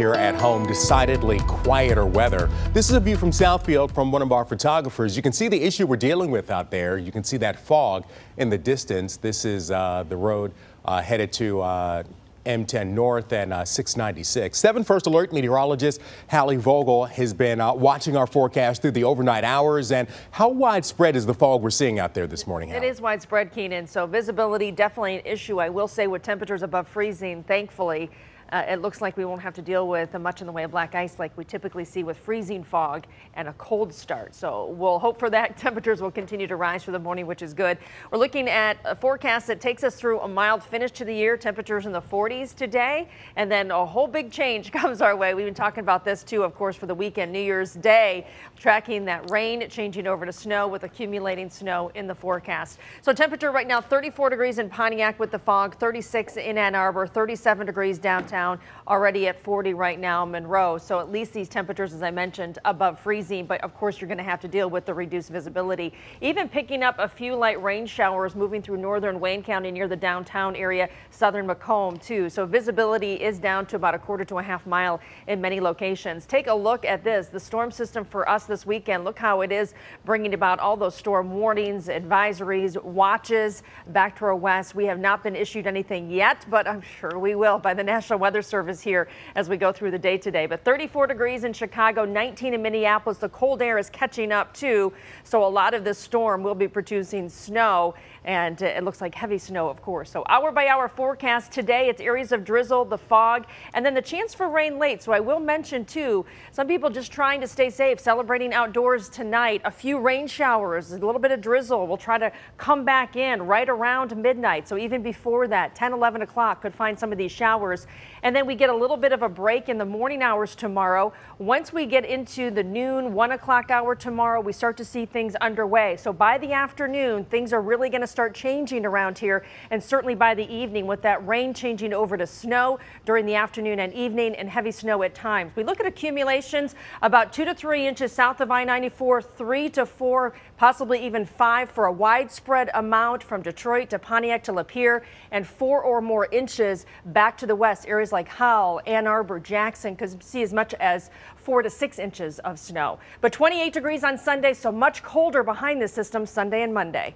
Here at home, decidedly quieter weather. This is a view from Southfield from one of our photographers. You can see the issue we're dealing with out there. You can see that fog in the distance. This is uh, the road uh, headed to uh, M10 North and uh, 696. Seven First Alert meteorologist Hallie Vogel has been uh, watching our forecast through the overnight hours. And how widespread is the fog we're seeing out there this morning? It is Hallie? widespread, Keenan. So visibility definitely an issue. I will say with temperatures above freezing, thankfully. Uh, it looks like we won't have to deal with much in the way of black ice like we typically see with freezing fog and a cold start. So we'll hope for that. Temperatures will continue to rise for the morning, which is good. We're looking at a forecast that takes us through a mild finish to the year. Temperatures in the 40s today, and then a whole big change comes our way. We've been talking about this too, of course, for the weekend, New Year's Day, tracking that rain changing over to snow with accumulating snow in the forecast. So temperature right now 34 degrees in Pontiac with the fog, 36 in Ann Arbor, 37 degrees downtown downtown, already at 40 right now, Monroe. So at least these temperatures, as I mentioned, above freezing. But of course, you're going to have to deal with the reduced visibility. Even picking up a few light rain showers moving through northern Wayne County near the downtown area, southern Macomb, too. So visibility is down to about a quarter to a half mile in many locations. Take a look at this. The storm system for us this weekend. Look how it is bringing about all those storm warnings, advisories, watches back to our west. We have not been issued anything yet, but I'm sure we will by the National Weather Weather Service here as we go through the day today. But 34 degrees in Chicago, 19 in Minneapolis. The cold air is catching up too. So a lot of this storm will be producing snow and uh, it looks like heavy snow, of course. So hour by hour forecast today. It's areas of drizzle, the fog, and then the chance for rain late. So I will mention too, some people just trying to stay safe, celebrating outdoors tonight. A few rain showers, a little bit of drizzle we will try to come back in right around midnight. So even before that, 10, 11 o'clock could find some of these showers and then we get a little bit of a break in the morning hours tomorrow. Once we get into the noon, one o'clock hour tomorrow, we start to see things underway. So by the afternoon, things are really going to start changing around here. And certainly by the evening with that rain changing over to snow during the afternoon and evening and heavy snow at times. We look at accumulations about two to three inches south of I-94, three to four, possibly even five for a widespread amount from Detroit to Pontiac to Lapeer and four or more inches back to the west areas areas like Howell, Ann Arbor, Jackson could see as much as four to six inches of snow. But 28 degrees on Sunday, so much colder behind the system Sunday and Monday.